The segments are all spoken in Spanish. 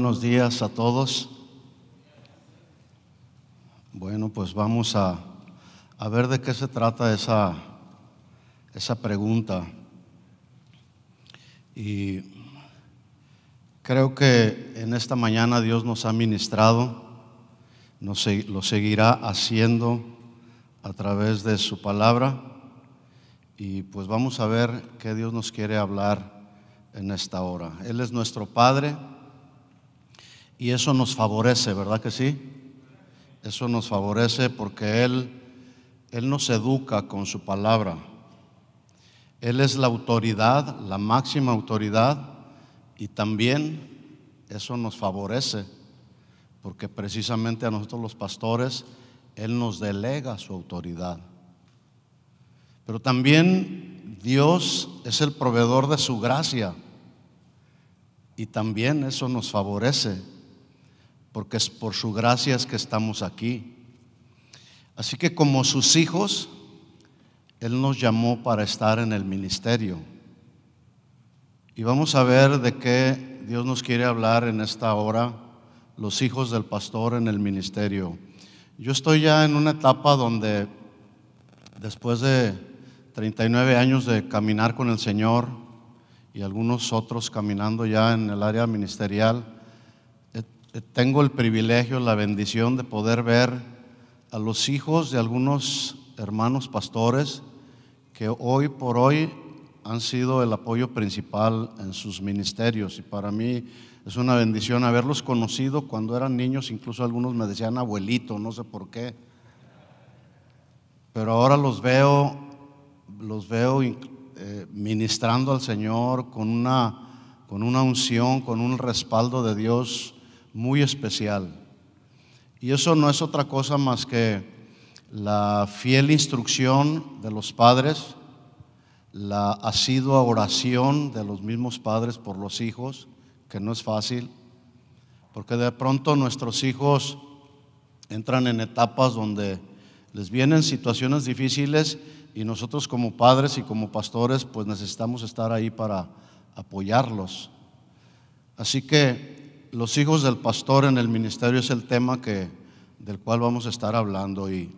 buenos días a todos. Bueno, pues vamos a, ver de qué se trata esa, esa pregunta. Y creo que en esta mañana Dios nos ha ministrado, nos, lo seguirá haciendo a través de su palabra. Y pues vamos a ver qué Dios nos quiere hablar en esta hora. Él es nuestro Padre y eso nos favorece, ¿verdad que sí? Eso nos favorece porque Él, Él nos educa con su palabra. Él es la autoridad, la máxima autoridad, y también eso nos favorece, porque precisamente a nosotros los pastores, Él nos delega su autoridad. Pero también Dios es el proveedor de su gracia, y también eso nos favorece porque es por su gracia que estamos aquí. Así que como sus hijos, Él nos llamó para estar en el ministerio. Y vamos a ver de qué Dios nos quiere hablar en esta hora, los hijos del pastor en el ministerio. Yo estoy ya en una etapa donde después de 39 años de caminar con el Señor y algunos otros caminando ya en el área ministerial, tengo el privilegio, la bendición de poder ver a los hijos de algunos hermanos pastores que hoy por hoy han sido el apoyo principal en sus ministerios y para mí es una bendición haberlos conocido cuando eran niños, incluso algunos me decían abuelito, no sé por qué. Pero ahora los veo, los veo eh, ministrando al Señor con una, con una unción, con un respaldo de Dios muy especial. Y eso no es otra cosa más que la fiel instrucción de los padres, la asidua oración de los mismos padres por los hijos, que no es fácil, porque de pronto nuestros hijos entran en etapas donde les vienen situaciones difíciles y nosotros como padres y como pastores pues necesitamos estar ahí para apoyarlos. Así que los hijos del pastor en el ministerio es el tema que, del cual vamos a estar hablando. Y,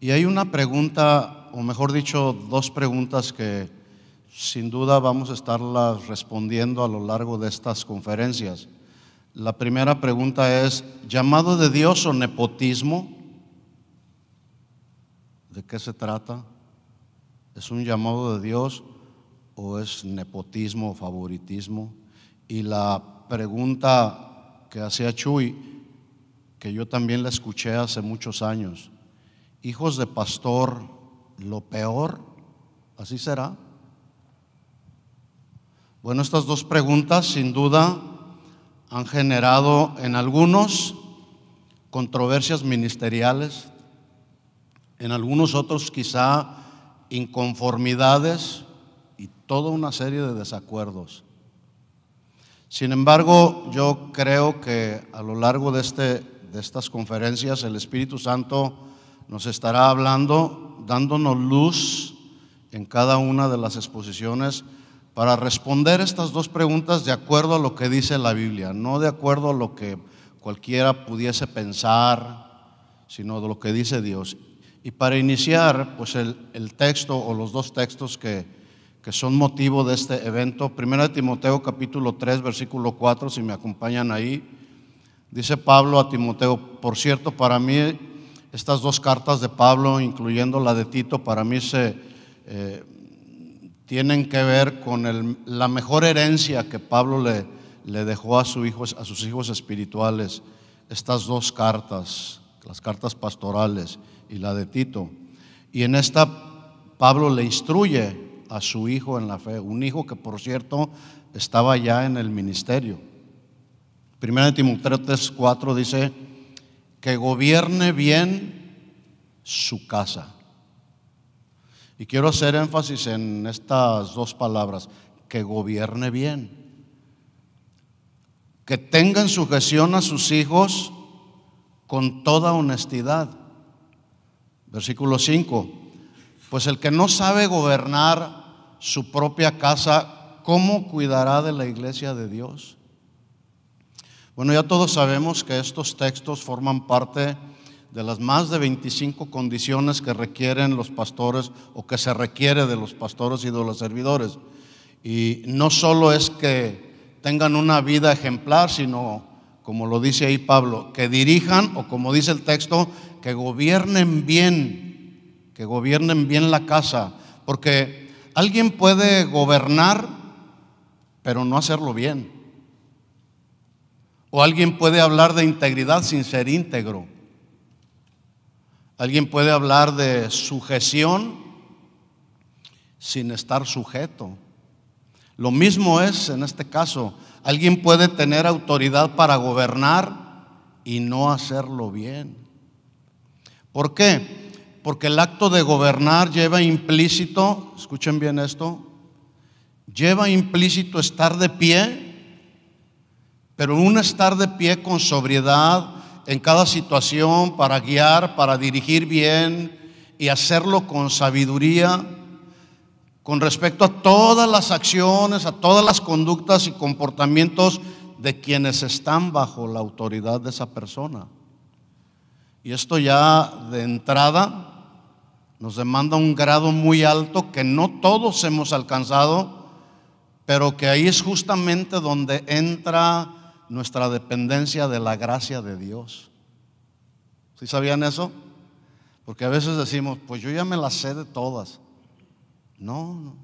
y hay una pregunta, o mejor dicho, dos preguntas que sin duda vamos a estarlas respondiendo a lo largo de estas conferencias. La primera pregunta es, ¿llamado de Dios o nepotismo? ¿De qué se trata? ¿Es un llamado de Dios o es nepotismo o favoritismo? Y la pregunta que hacía Chuy, que yo también la escuché hace muchos años. Hijos de pastor, lo peor, así será. Bueno, estas dos preguntas sin duda han generado en algunos controversias ministeriales, en algunos otros quizá inconformidades y toda una serie de desacuerdos. Sin embargo, yo creo que a lo largo de, este, de estas conferencias el Espíritu Santo nos estará hablando, dándonos luz en cada una de las exposiciones para responder estas dos preguntas de acuerdo a lo que dice la Biblia, no de acuerdo a lo que cualquiera pudiese pensar, sino de lo que dice Dios. Y para iniciar, pues el texto o los dos textos que, que son motivo de este evento. Primero de Timoteo capítulo 3, versículo 4, si me acompañan ahí, dice Pablo a Timoteo, por cierto, para mí estas dos cartas de Pablo, incluyendo la de Tito, para mí se eh, tienen que ver con la mejor herencia que Pablo le, dejó a, a sus hijos espirituales, estas dos cartas, las cartas pastorales y la de Tito. Y en esta Pablo le instruye a su hijo en la fe, un hijo que por cierto estaba ya en el ministerio. Primera de Timoteo 3, 4 dice, que gobierne bien su casa. Y quiero hacer énfasis en estas dos palabras, que gobierne bien, que tenga en sujeción a sus hijos con toda honestidad. Versículo 5, pues el que no sabe gobernar su propia casa, ¿cómo cuidará de la iglesia de Dios? Bueno, ya todos sabemos que estos textos forman parte de las más de 25 condiciones que requieren los pastores o que se requiere de los pastores y de los servidores. Y no solo es que tengan una vida ejemplar, sino, como lo dice ahí Pablo, que dirijan o como dice el texto, que gobiernen bien, que gobiernen bien la casa, porque Alguien puede gobernar, pero no hacerlo bien. O alguien puede hablar de integridad sin ser íntegro. Alguien puede hablar de sujeción sin estar sujeto. Lo mismo es en este caso. Alguien puede tener autoridad para gobernar y no hacerlo bien. ¿Por qué? Porque el acto de gobernar lleva implícito, escuchen bien esto, lleva implícito estar de pie, pero un estar de pie con sobriedad en cada situación para guiar, para dirigir bien y hacerlo con sabiduría con respecto a todas las acciones, a todas las conductas y comportamientos de quienes están bajo la autoridad de esa persona. Y esto ya de entrada nos demanda un grado muy alto que no todos hemos alcanzado, pero que ahí es justamente donde entra nuestra dependencia de la gracia de Dios. ¿Sí sabían eso? Porque a veces decimos, pues yo ya me la sé de todas. No, no.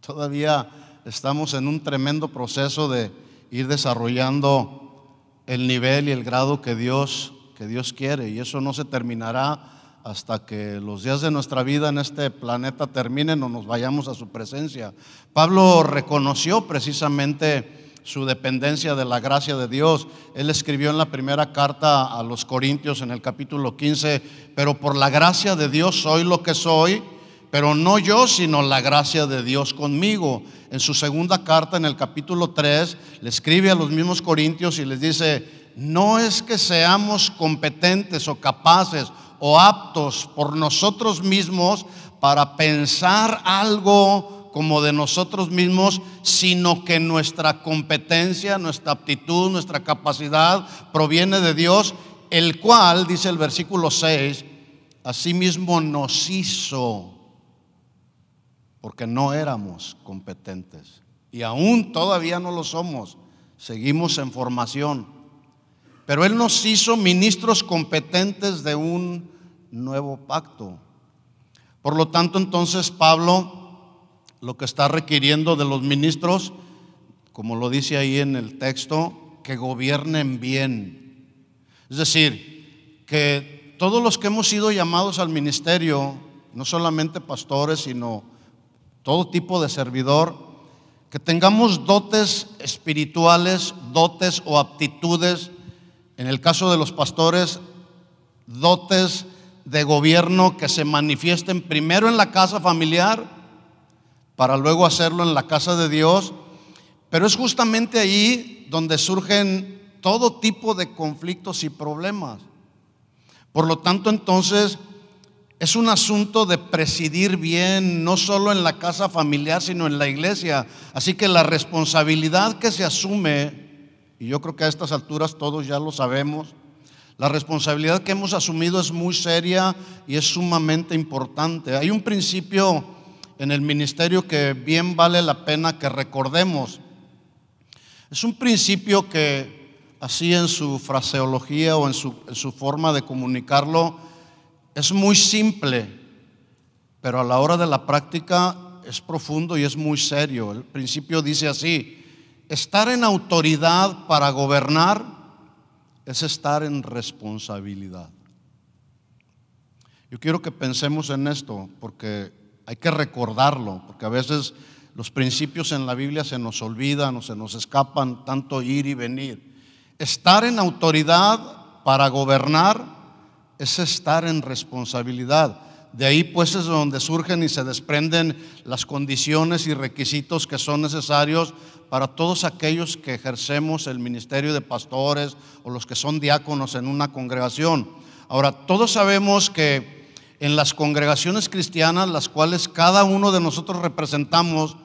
todavía estamos en un tremendo proceso de ir desarrollando el nivel y el grado que Dios, que Dios quiere. Y eso no se terminará hasta que los días de nuestra vida en este planeta terminen o nos vayamos a su presencia. Pablo reconoció precisamente su dependencia de la gracia de Dios. Él escribió en la primera carta a los Corintios en el capítulo 15, pero por la gracia de Dios soy lo que soy, pero no yo, sino la gracia de Dios conmigo. En su segunda carta, en el capítulo 3, le escribe a los mismos Corintios y les dice, no es que seamos competentes o capaces o aptos por nosotros mismos para pensar algo como de nosotros mismos, sino que nuestra competencia, nuestra aptitud, nuestra capacidad proviene de Dios, el cual, dice el versículo 6, mismo nos hizo, porque no éramos competentes, y aún todavía no lo somos, seguimos en formación. Pero Él nos hizo ministros competentes de un nuevo pacto. Por lo tanto, entonces Pablo lo que está requiriendo de los ministros, como lo dice ahí en el texto, que gobiernen bien. Es decir, que todos los que hemos sido llamados al ministerio, no solamente pastores, sino todo tipo de servidor, que tengamos dotes espirituales, dotes o aptitudes en el caso de los pastores, dotes de gobierno que se manifiesten primero en la casa familiar para luego hacerlo en la casa de Dios. Pero es justamente ahí donde surgen todo tipo de conflictos y problemas. Por lo tanto, entonces, es un asunto de presidir bien, no solo en la casa familiar, sino en la iglesia. Así que la responsabilidad que se asume y yo creo que a estas alturas todos ya lo sabemos, la responsabilidad que hemos asumido es muy seria y es sumamente importante. Hay un principio en el ministerio que bien vale la pena que recordemos. Es un principio que así en su fraseología o en su, en su forma de comunicarlo es muy simple, pero a la hora de la práctica es profundo y es muy serio. El principio dice así, estar en autoridad para gobernar es estar en responsabilidad. Yo quiero que pensemos en esto porque hay que recordarlo, porque a veces los principios en la Biblia se nos olvidan o se nos escapan tanto ir y venir. Estar en autoridad para gobernar es estar en responsabilidad. De ahí pues es donde surgen y se desprenden las condiciones y requisitos que son necesarios para todos aquellos que ejercemos el ministerio de pastores o los que son diáconos en una congregación. Ahora, todos sabemos que en las congregaciones cristianas, las cuales cada uno de nosotros representamos,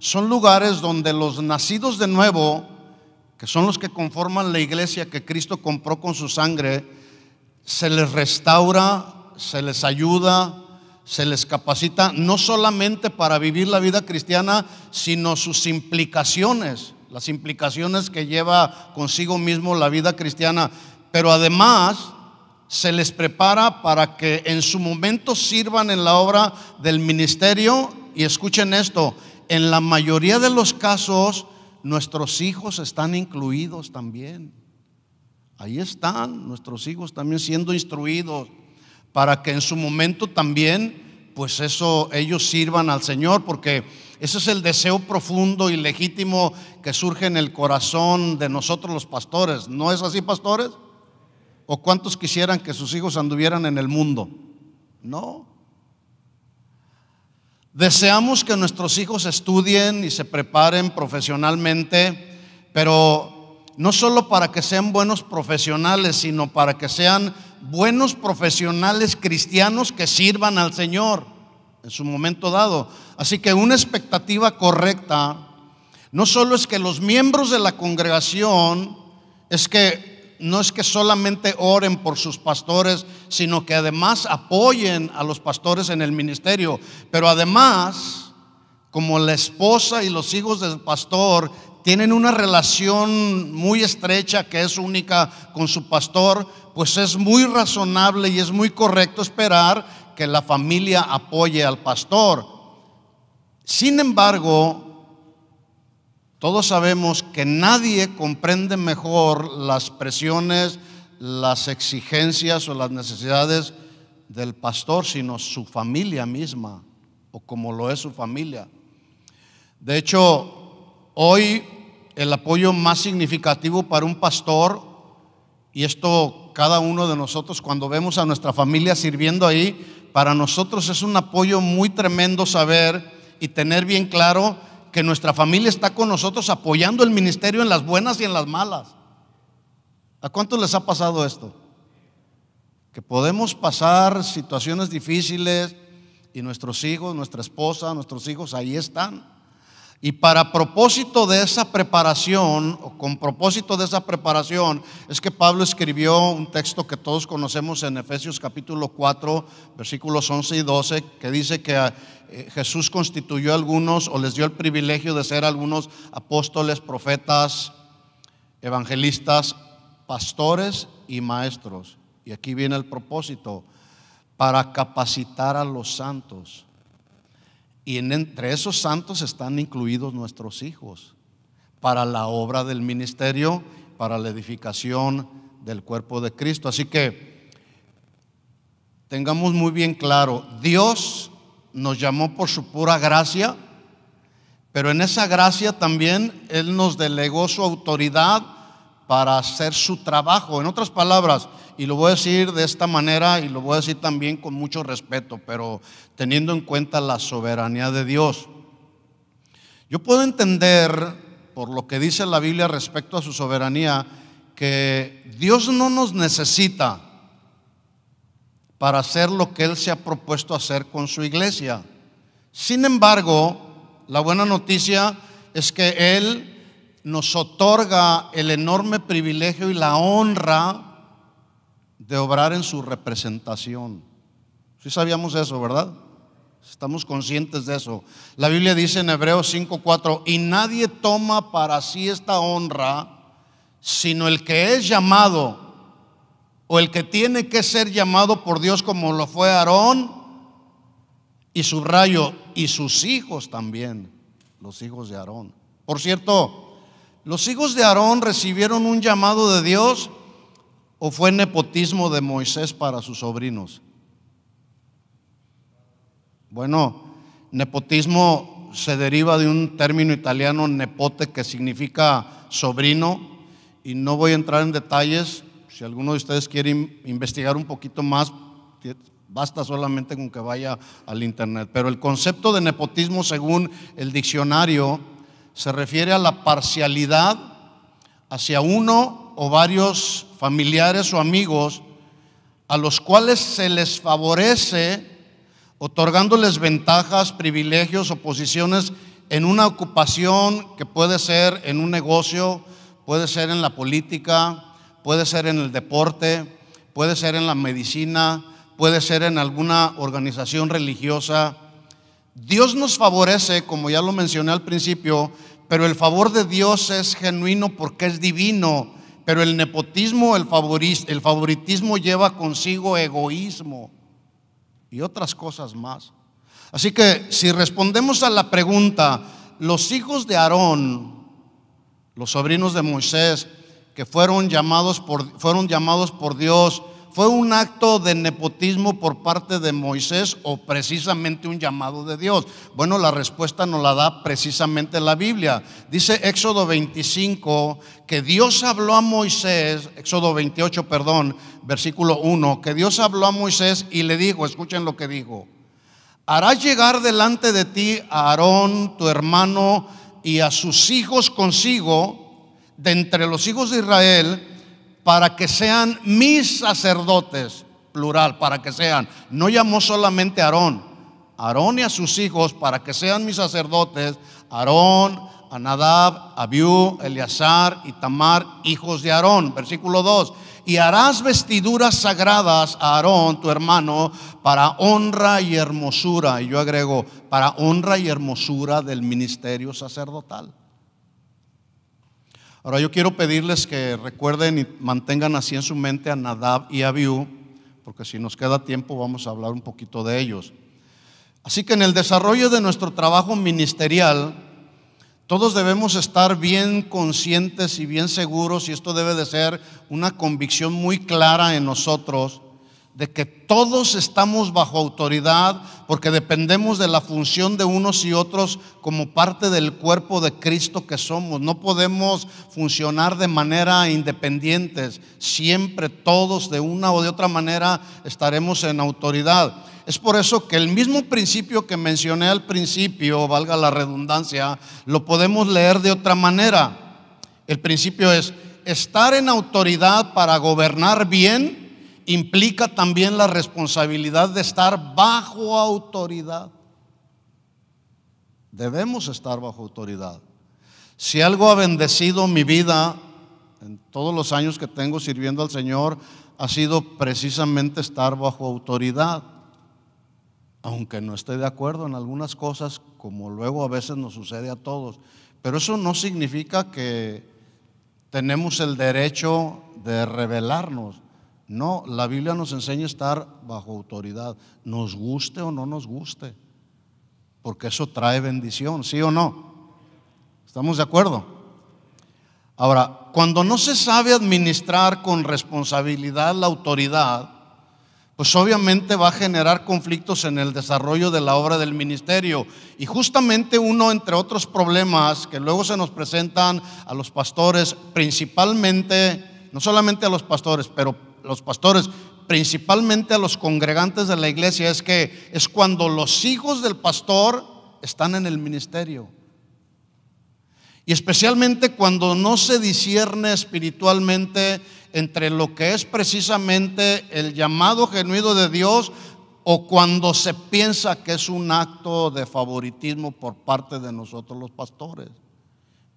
son lugares donde los nacidos de nuevo, que son los que conforman la iglesia que Cristo compró con su sangre, se les restaura se les ayuda, se les capacita, no solamente para vivir la vida cristiana, sino sus implicaciones, las implicaciones que lleva consigo mismo la vida cristiana. Pero además se les prepara para que en su momento sirvan en la obra del ministerio y escuchen esto, en la mayoría de los casos nuestros hijos están incluidos también. Ahí están nuestros hijos también siendo instruidos para que en su momento también, pues eso, ellos sirvan al Señor, porque ese es el deseo profundo y legítimo que surge en el corazón de nosotros los pastores. ¿No es así, pastores? ¿O cuántos quisieran que sus hijos anduvieran en el mundo? No. Deseamos que nuestros hijos estudien y se preparen profesionalmente, pero no solo para que sean buenos profesionales, sino para que sean buenos profesionales cristianos que sirvan al Señor en su momento dado. Así que una expectativa correcta no solo es que los miembros de la congregación, es que no es que solamente oren por sus pastores, sino que además apoyen a los pastores en el ministerio, pero además como la esposa y los hijos del pastor tienen una relación muy estrecha que es única con su pastor, pues es muy razonable y es muy correcto esperar que la familia apoye al pastor. Sin embargo, todos sabemos que nadie comprende mejor las presiones, las exigencias o las necesidades del pastor, sino su familia misma, o como lo es su familia. De hecho, Hoy el apoyo más significativo para un pastor, y esto cada uno de nosotros cuando vemos a nuestra familia sirviendo ahí, para nosotros es un apoyo muy tremendo saber y tener bien claro que nuestra familia está con nosotros apoyando el ministerio en las buenas y en las malas. ¿A cuántos les ha pasado esto? Que podemos pasar situaciones difíciles y nuestros hijos, nuestra esposa, nuestros hijos ahí están y para propósito de esa preparación, o con propósito de esa preparación, es que Pablo escribió un texto que todos conocemos en Efesios capítulo 4, versículos 11 y 12, que dice que eh, Jesús constituyó a algunos o les dio el privilegio de ser algunos apóstoles, profetas, evangelistas, pastores y maestros. Y aquí viene el propósito, para capacitar a los santos y entre esos santos están incluidos nuestros hijos para la obra del ministerio, para la edificación del cuerpo de Cristo. Así que tengamos muy bien claro, Dios nos llamó por su pura gracia, pero en esa gracia también Él nos delegó su autoridad para hacer su trabajo. En otras palabras, y lo voy a decir de esta manera y lo voy a decir también con mucho respeto, pero teniendo en cuenta la soberanía de Dios. Yo puedo entender, por lo que dice la Biblia respecto a su soberanía, que Dios no nos necesita para hacer lo que Él se ha propuesto hacer con su iglesia. Sin embargo, la buena noticia es que Él nos otorga el enorme privilegio y la honra de obrar en su representación. Si sabíamos eso, ¿verdad? Estamos conscientes de eso. La Biblia dice en Hebreos 5:4, y nadie toma para sí esta honra, sino el que es llamado, o el que tiene que ser llamado por Dios como lo fue Aarón, y su rayo, y sus hijos también, los hijos de Aarón. Por cierto, ¿Los hijos de Aarón recibieron un llamado de Dios o fue nepotismo de Moisés para sus sobrinos? Bueno, nepotismo se deriva de un término italiano nepote que significa sobrino y no voy a entrar en detalles. Si alguno de ustedes quiere investigar un poquito más, Basta solamente con que vaya al Internet. Pero el concepto de nepotismo, según el diccionario, se refiere a la parcialidad hacia uno o varios familiares o amigos a los cuales se les favorece otorgándoles ventajas, privilegios o posiciones en una ocupación que puede ser en un negocio, puede ser en la política, puede ser en el deporte, puede ser en la medicina, puede ser en alguna organización religiosa, Dios nos favorece, como ya lo mencioné al principio, pero el favor de Dios es genuino porque es divino. Pero el nepotismo, el, favoritismo lleva consigo egoísmo y otras cosas más. Así que si respondemos a la pregunta, los hijos de Aarón, los sobrinos de Moisés, que fueron llamados por, fueron llamados por Dios ¿Fue un acto de nepotismo por parte de Moisés o precisamente un llamado de Dios? Bueno, la respuesta nos la da precisamente la Biblia. Dice Éxodo 25 que Dios habló a Moisés, Éxodo 28, perdón, versículo 1, que Dios habló a Moisés y le dijo, escuchen lo que dijo, harás llegar delante de ti a Aarón, tu hermano, y a sus hijos consigo, de entre los hijos de Israel, para que sean mis sacerdotes, plural, para que sean. No llamó solamente a Aarón, Aarón y a sus hijos para que sean mis sacerdotes, Aarón, Anadab, Abiú, Eleazar y Tamar, hijos de Aarón. Versículo 2. Y harás vestiduras sagradas a Aarón, tu hermano, para honra y hermosura. Y yo agrego, para honra y hermosura del ministerio sacerdotal. Ahora yo quiero pedirles que recuerden y mantengan así en su mente a Nadab y a Abiú, porque si nos queda tiempo vamos a hablar un poquito de ellos. Así que en el desarrollo de nuestro trabajo ministerial, todos debemos estar bien conscientes y bien seguros, y esto debe de ser una convicción muy clara en nosotros, de que todos estamos bajo autoridad porque dependemos de la función de unos y otros como parte del cuerpo de Cristo que somos. No podemos funcionar de manera independientes. Siempre todos de una o de otra manera estaremos en autoridad. Es por eso que el mismo principio que mencioné al principio, valga la redundancia, lo podemos leer de otra manera. El principio es estar en autoridad para gobernar bien implica también la responsabilidad de estar bajo autoridad. Debemos estar bajo autoridad. Si algo ha bendecido mi vida en todos los años que tengo sirviendo al Señor, ha sido precisamente estar bajo autoridad. Aunque no esté de acuerdo en algunas cosas, como luego a veces nos sucede a todos. Pero eso no significa que tenemos el derecho de rebelarnos. No, la Biblia nos enseña a estar bajo autoridad, nos guste o no nos guste, porque eso trae bendición, ¿sí o no? ¿Estamos de acuerdo? Ahora, cuando no se sabe administrar con responsabilidad la autoridad, pues obviamente va a generar conflictos en el desarrollo de la obra del ministerio. Y justamente uno, entre otros problemas que luego se nos presentan a los pastores, principalmente, no solamente a los pastores, pero los pastores, principalmente a los congregantes de la iglesia, es que es cuando los hijos del pastor están en el ministerio. Y especialmente cuando no se discierne espiritualmente entre lo que es precisamente el llamado genuino de Dios o cuando se piensa que es un acto de favoritismo por parte de nosotros los pastores.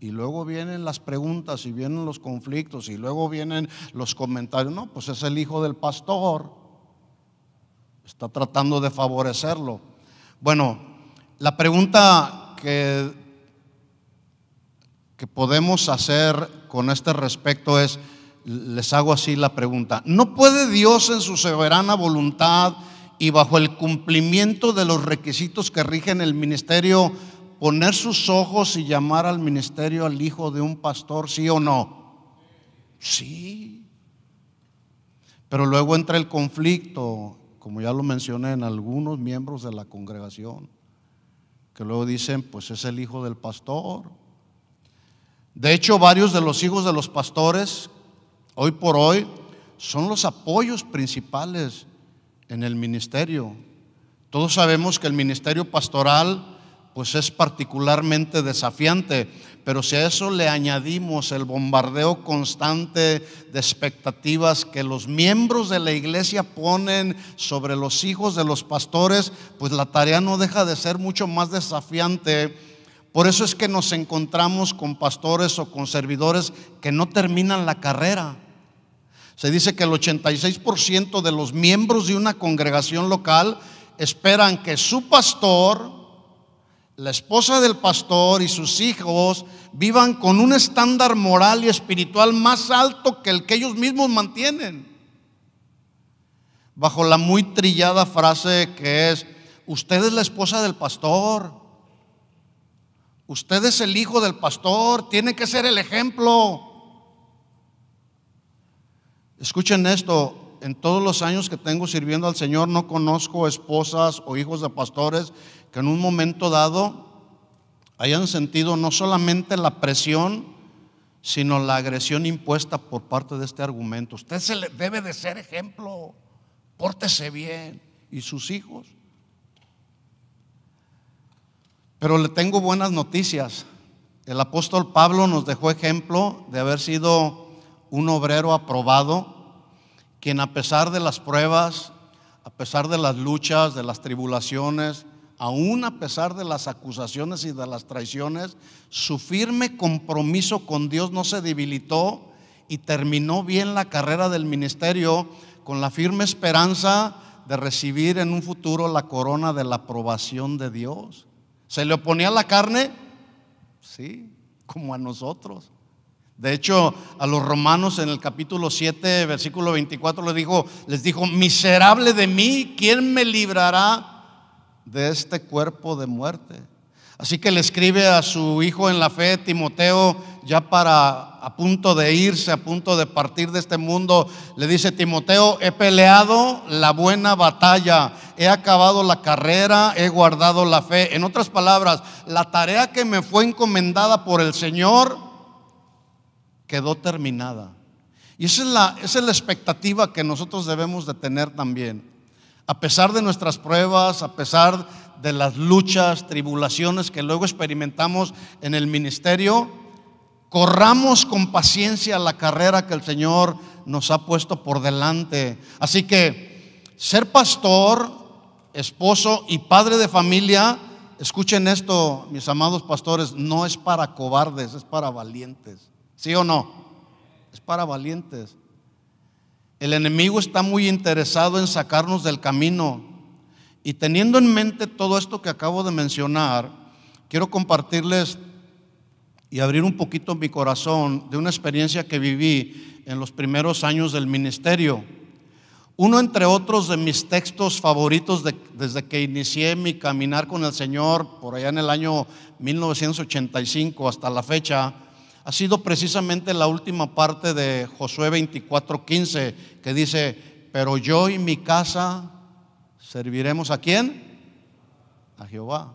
Y luego vienen las preguntas y vienen los conflictos y luego vienen los comentarios. No, pues es el hijo del pastor. Está tratando de favorecerlo. Bueno, la pregunta que, que podemos hacer con este respecto es, les hago así la pregunta, ¿no puede Dios en su soberana voluntad y bajo el cumplimiento de los requisitos que rigen el ministerio poner sus ojos y llamar al ministerio al hijo de un pastor, sí o no? Sí. Pero luego entra el conflicto, como ya lo mencioné, en algunos miembros de la congregación, que luego dicen, pues es el hijo del pastor. De hecho, varios de los hijos de los pastores, hoy por hoy, son los apoyos principales en el ministerio. Todos sabemos que el ministerio pastoral pues es particularmente desafiante. Pero si a eso le añadimos el bombardeo constante de expectativas que los miembros de la iglesia ponen sobre los hijos de los pastores, pues la tarea no deja de ser mucho más desafiante. Por eso es que nos encontramos con pastores o con servidores que no terminan la carrera. Se dice que el 86% de los miembros de una congregación local esperan que su pastor, la esposa del pastor y sus hijos vivan con un estándar moral y espiritual más alto que el que ellos mismos mantienen. Bajo la muy trillada frase que es, usted es la esposa del pastor, usted es el hijo del pastor, tiene que ser el ejemplo. Escuchen esto, en todos los años que tengo sirviendo al Señor no conozco esposas o hijos de pastores que en un momento dado hayan sentido no solamente la presión, sino la agresión impuesta por parte de este argumento. Usted se le debe de ser ejemplo, pórtese bien, y sus hijos. Pero le tengo buenas noticias. El apóstol Pablo nos dejó ejemplo de haber sido un obrero aprobado, quien a pesar de las pruebas, a pesar de las luchas, de las tribulaciones, aún a pesar de las acusaciones y de las traiciones, su firme compromiso con Dios no se debilitó y terminó bien la carrera del ministerio con la firme esperanza de recibir en un futuro la corona de la aprobación de Dios. ¿Se le oponía la carne? Sí, como a nosotros. De hecho, a los romanos en el capítulo 7, versículo 24, les dijo, les dijo, miserable de mí, ¿quién me librará de este cuerpo de muerte. Así que le escribe a su hijo en la fe, Timoteo, ya para a punto de irse, a punto de partir de este mundo, le dice, Timoteo, he peleado la buena batalla, he acabado la carrera, he guardado la fe. En otras palabras, la tarea que me fue encomendada por el Señor quedó terminada. Y esa es la, es la expectativa que nosotros debemos de tener también. A pesar de nuestras pruebas, a pesar de las luchas, tribulaciones que luego experimentamos en el ministerio, corramos con paciencia la carrera que el Señor nos ha puesto por delante. Así que ser pastor, esposo y padre de familia, escuchen esto, mis amados pastores, no es para cobardes, es para valientes. ¿Sí o no? Es para valientes. El enemigo está muy interesado en sacarnos del camino. Y teniendo en mente todo esto que acabo de mencionar, quiero compartirles y abrir un poquito mi corazón de una experiencia que viví en los primeros años del ministerio. Uno, entre otros, de mis textos favoritos desde que inicié mi caminar con el Señor, por allá en el año 1985 hasta la fecha, ha sido precisamente la última parte de Josué 24:15 que dice, pero yo y mi casa serviremos a quién? A Jehová.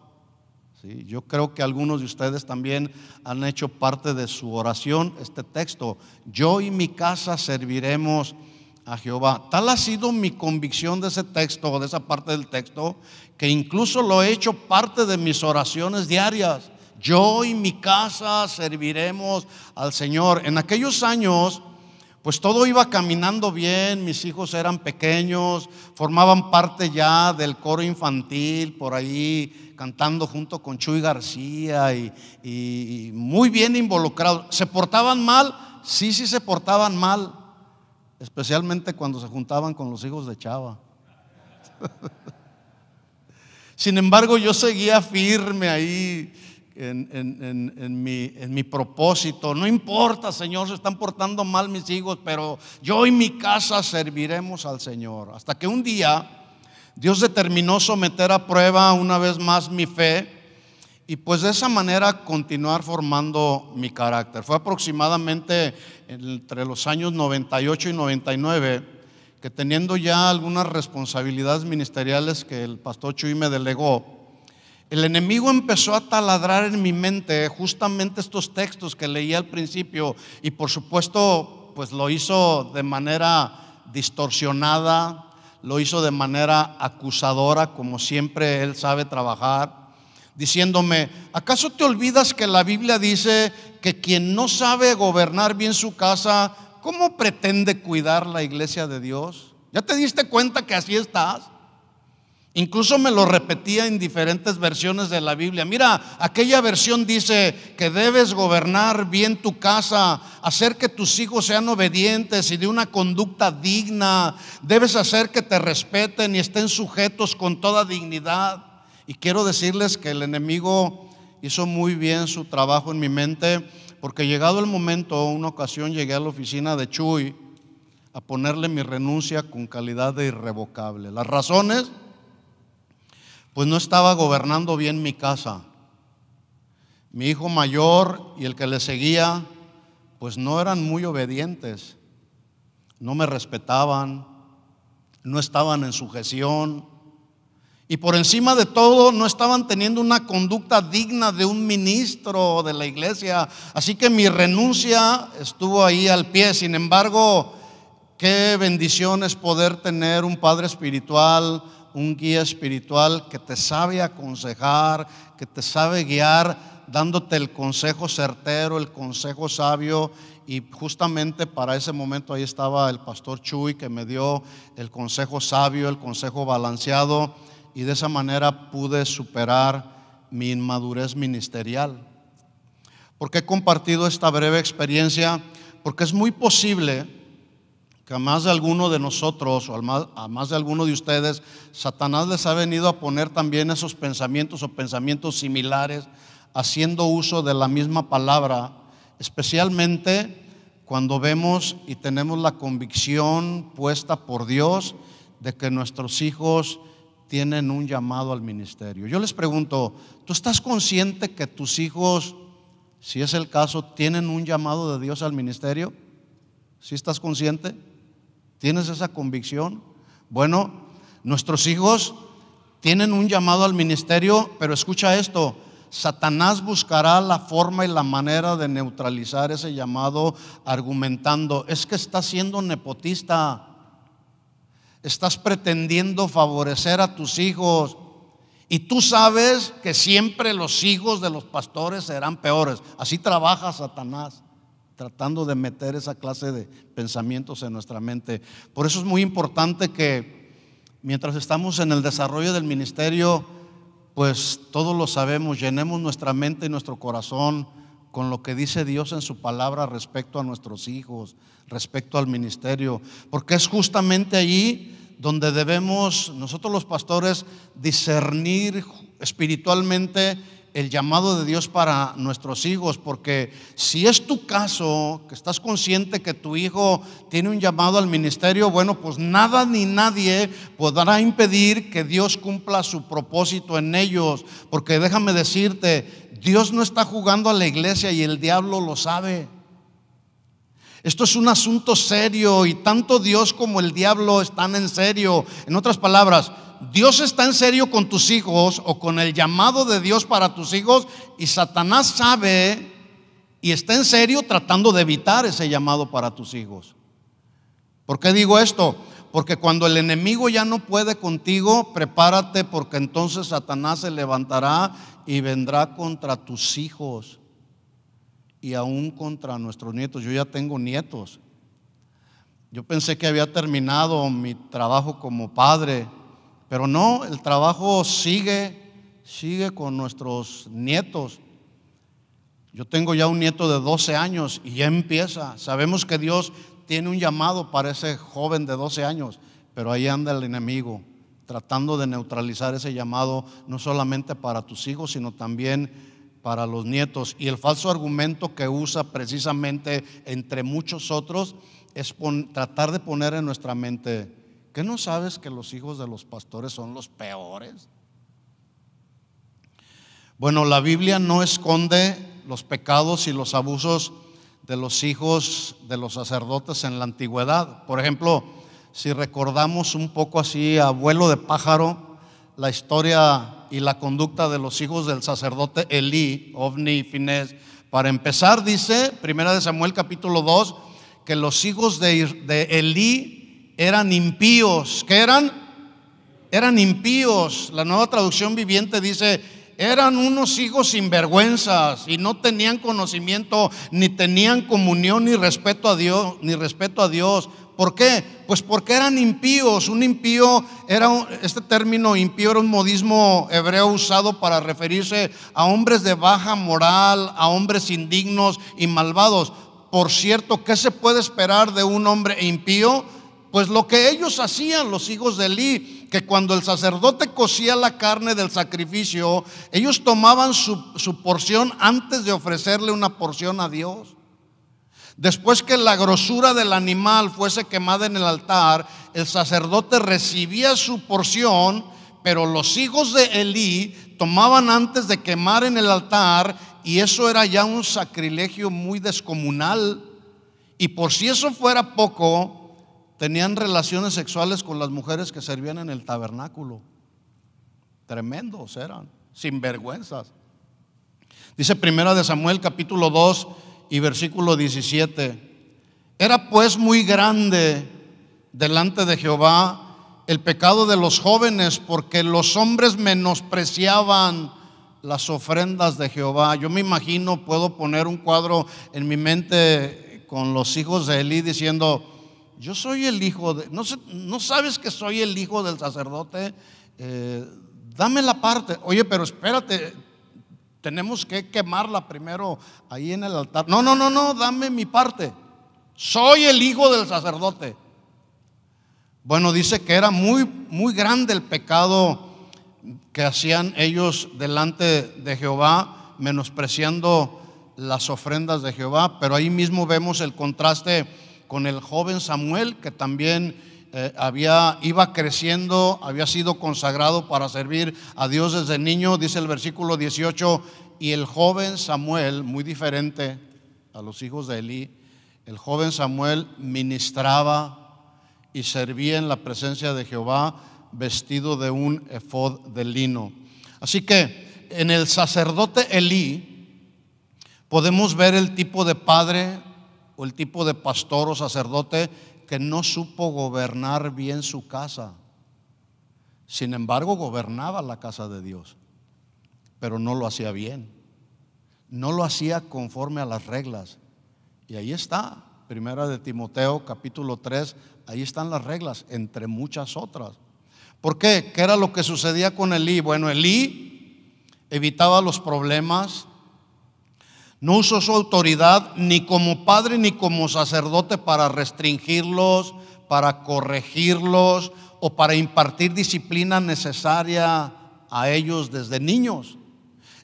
Sí, yo creo que algunos de ustedes también han hecho parte de su oración este texto. Yo y mi casa serviremos a Jehová. Tal ha sido mi convicción de ese texto, de esa parte del texto, que incluso lo he hecho parte de mis oraciones diarias yo y mi casa serviremos al Señor. En aquellos años, pues todo iba caminando bien, mis hijos eran pequeños, formaban parte ya del coro infantil por ahí, cantando junto con Chuy García y, muy bien involucrados. ¿Se portaban mal? Sí, sí se portaban mal, especialmente cuando se juntaban con los hijos de Chava. Sin embargo, yo seguía firme ahí en, mi, en, mi, propósito. No importa, Señor, se están portando mal mis hijos, pero yo y mi casa serviremos al Señor. Hasta que un día Dios determinó someter a prueba una vez más mi fe y pues de esa manera continuar formando mi carácter. Fue aproximadamente entre los años 98 y 99 que teniendo ya algunas responsabilidades ministeriales que el pastor Chuy me delegó, el enemigo empezó a taladrar en mi mente justamente estos textos que leí al principio y por supuesto pues lo hizo de manera distorsionada, lo hizo de manera acusadora como siempre él sabe trabajar, diciéndome, ¿acaso te olvidas que la Biblia dice que quien no sabe gobernar bien su casa, ¿cómo pretende cuidar la iglesia de Dios? ¿Ya te diste cuenta que así estás? Incluso me lo repetía en diferentes versiones de la Biblia. Mira, aquella versión dice que debes gobernar bien tu casa, hacer que tus hijos sean obedientes y de una conducta digna. Debes hacer que te respeten y estén sujetos con toda dignidad. Y quiero decirles que el enemigo hizo muy bien su trabajo en mi mente, porque llegado el momento, una ocasión llegué a la oficina de Chuy a ponerle mi renuncia con calidad de irrevocable. Las razones pues no estaba gobernando bien mi casa. Mi hijo mayor y el que le seguía, pues no eran muy obedientes, no me respetaban, no estaban en sujeción y por encima de todo no estaban teniendo una conducta digna de un ministro de la iglesia. Así que mi renuncia estuvo ahí al pie. Sin embargo, qué bendición es poder tener un padre espiritual, un guía espiritual que te sabe aconsejar, que te sabe guiar, dándote el consejo certero, el consejo sabio. Y justamente para ese momento ahí estaba el pastor Chuy que me dio el consejo sabio, el consejo balanceado. Y de esa manera pude superar mi inmadurez ministerial. ¿Por qué he compartido esta breve experiencia? Porque es muy posible que a más de alguno de nosotros o a más, de alguno de ustedes, Satanás les ha venido a poner también esos pensamientos o pensamientos similares, haciendo uso de la misma palabra, especialmente cuando vemos y tenemos la convicción puesta por Dios de que nuestros hijos tienen un llamado al ministerio. Yo les pregunto, ¿tú estás consciente que tus hijos, si es el caso, tienen un llamado de Dios al ministerio? ¿Si ¿Sí estás consciente? ¿Tienes esa convicción? Bueno, nuestros hijos tienen un llamado al ministerio, pero escucha esto, Satanás buscará la forma y la manera de neutralizar ese llamado argumentando, es que estás siendo nepotista, estás pretendiendo favorecer a tus hijos y tú sabes que siempre los hijos de los pastores serán peores, así trabaja Satanás tratando de meter esa clase de pensamientos en nuestra mente. Por eso es muy importante que mientras estamos en el desarrollo del ministerio, pues todos lo sabemos, llenemos nuestra mente y nuestro corazón con lo que dice Dios en su palabra respecto a nuestros hijos, respecto al ministerio, porque es justamente allí donde debemos nosotros los pastores discernir espiritualmente el llamado de Dios para nuestros hijos, porque si es tu caso, que estás consciente que tu hijo tiene un llamado al ministerio, bueno, pues nada ni nadie podrá impedir que Dios cumpla su propósito en ellos, porque déjame decirte, Dios no está jugando a la iglesia y el diablo lo sabe. Esto es un asunto serio y tanto Dios como el diablo están en serio. En otras palabras, Dios está en serio con tus hijos o con el llamado de Dios para tus hijos y Satanás sabe y está en serio tratando de evitar ese llamado para tus hijos. ¿Por qué digo esto? Porque cuando el enemigo ya no puede contigo, prepárate porque entonces Satanás se levantará y vendrá contra tus hijos y aún contra nuestros nietos. Yo ya tengo nietos. Yo pensé que había terminado mi trabajo como padre pero no, el trabajo sigue, sigue con nuestros nietos. Yo tengo ya un nieto de 12 años y ya empieza. Sabemos que Dios tiene un llamado para ese joven de 12 años, pero ahí anda el enemigo tratando de neutralizar ese llamado no solamente para tus hijos, sino también para los nietos. Y el falso argumento que usa precisamente entre muchos otros es tratar de poner en nuestra mente qué no sabes que los hijos de los pastores son los peores? Bueno, la Biblia no esconde los pecados y los abusos de los hijos de los sacerdotes en la antigüedad. Por ejemplo, si recordamos un poco así, a abuelo de pájaro, la historia y la conducta de los hijos del sacerdote Elí, Ovni y Finés. Para empezar, dice, primera de Samuel capítulo 2, que los hijos de Elí eran impíos. ¿Qué eran? Eran impíos. La nueva traducción viviente dice, eran unos hijos sin vergüenzas y no tenían conocimiento, ni tenían comunión, ni respeto a Dios, ni respeto a Dios. ¿Por qué? Pues porque eran impíos. Un impío era, este término impío era un modismo hebreo usado para referirse a hombres de baja moral, a hombres indignos y malvados. Por cierto, ¿qué se puede esperar de un hombre impío? Pues lo que ellos hacían, los hijos de Elí: que cuando el sacerdote cocía la carne del sacrificio, ellos tomaban su, su porción antes de ofrecerle una porción a Dios. Después que la grosura del animal fuese quemada en el altar, el sacerdote recibía su porción, pero los hijos de Elí tomaban antes de quemar en el altar y eso era ya un sacrilegio muy descomunal. Y por si eso fuera poco, tenían relaciones sexuales con las mujeres que servían en el tabernáculo. Tremendos eran, sin vergüenzas. Dice primera de Samuel capítulo 2 y versículo 17. Era pues muy grande delante de Jehová el pecado de los jóvenes porque los hombres menospreciaban las ofrendas de Jehová. Yo me imagino, puedo poner un cuadro en mi mente con los hijos de Elí diciendo, yo soy el hijo de, no, no sabes que soy el hijo del sacerdote, eh, dame la parte. Oye, pero espérate, tenemos que quemarla primero ahí en el altar. No, no, no, no, dame mi parte. Soy el hijo del sacerdote. Bueno, dice que era muy, muy grande el pecado que hacían ellos delante de Jehová, menospreciando las ofrendas de Jehová, pero ahí mismo vemos el contraste con el joven Samuel, que también eh, había, iba creciendo, había sido consagrado para servir a Dios desde niño, dice el versículo 18, y el joven Samuel, muy diferente a los hijos de Elí, el joven Samuel ministraba y servía en la presencia de Jehová vestido de un efod de lino. Así que en el sacerdote Elí podemos ver el tipo de padre, o el tipo de pastor o sacerdote que no supo gobernar bien su casa. Sin embargo, gobernaba la casa de Dios, pero no lo hacía bien. No lo hacía conforme a las reglas. Y ahí está, primera de Timoteo capítulo 3, ahí están las reglas, entre muchas otras. ¿Por qué? ¿Qué era lo que sucedía con Elí? Bueno, Elí evitaba los problemas, no usó su autoridad ni como padre ni como sacerdote para restringirlos, para corregirlos o para impartir disciplina necesaria a ellos desde niños.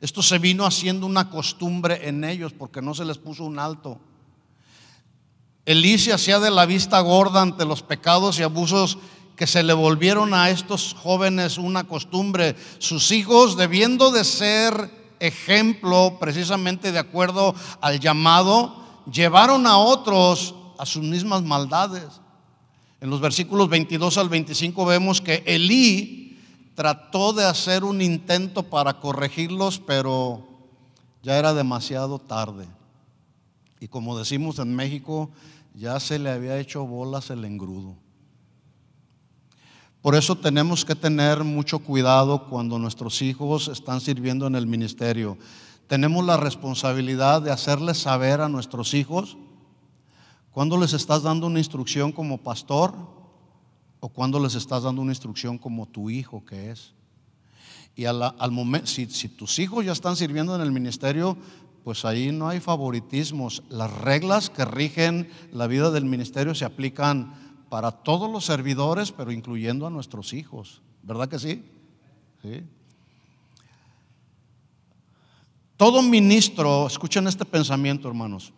Esto se vino haciendo una costumbre en ellos porque no se les puso un alto. Elise hacía de la vista gorda ante los pecados y abusos que se le volvieron a estos jóvenes una costumbre. Sus hijos, debiendo de ser ejemplo, precisamente de acuerdo al llamado, llevaron a otros a sus mismas maldades. En los versículos 22 al 25 vemos que Elí trató de hacer un intento para corregirlos, pero ya era demasiado tarde. Y como decimos en México, ya se le había hecho bolas el engrudo. Por eso tenemos que tener mucho cuidado cuando nuestros hijos están sirviendo en el ministerio. Tenemos la responsabilidad de hacerles saber a nuestros hijos cuando les estás dando una instrucción como pastor o cuando les estás dando una instrucción como tu hijo que es. Y al, momento, si, si tus hijos ya están sirviendo en el ministerio, pues ahí no hay favoritismos. Las reglas que rigen la vida del ministerio se aplican para todos los servidores, pero incluyendo a nuestros hijos. ¿Verdad que sí? Todo ministro, escuchen este pensamiento, hermanos.